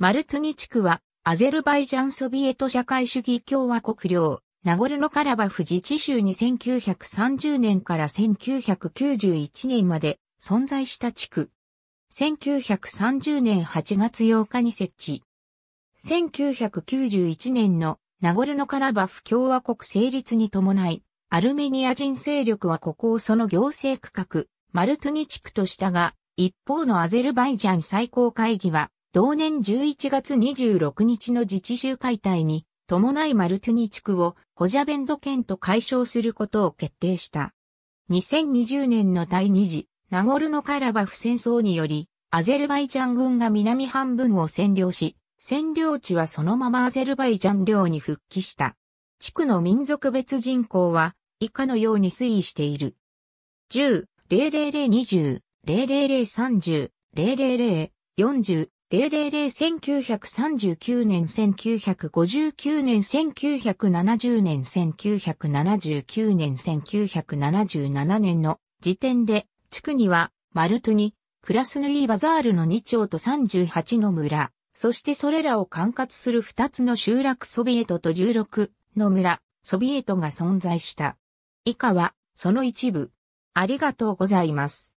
マルトニ地区は、アゼルバイジャンソビエト社会主義共和国領、ナゴルノカラバフ自治州に1930年から1991年まで存在した地区。1930年8月8日に設置。1991年のナゴルノカラバフ共和国成立に伴い、アルメニア人勢力はここをその行政区画、マルトニ地区としたが、一方のアゼルバイジャン最高会議は、同年11月26日の自治州解体に伴いマルトゥニ地区をホジャベンド県と解消することを決定した。2020年の第2次ナゴルノカラバフ戦争により、アゼルバイジャン軍が南半分を占領し、占領地はそのままアゼルバイジャン領に復帰した。地区の民族別人口は以下のように推移している。10、00020、00030、00040、零0 0 1 9 3 9年1959年1970年1979年1977年の時点で地区にはマルトニ、クラスヌイーバザールの2町と38の村、そしてそれらを管轄する2つの集落ソビエトと16の村、ソビエトが存在した。以下はその一部。ありがとうございます。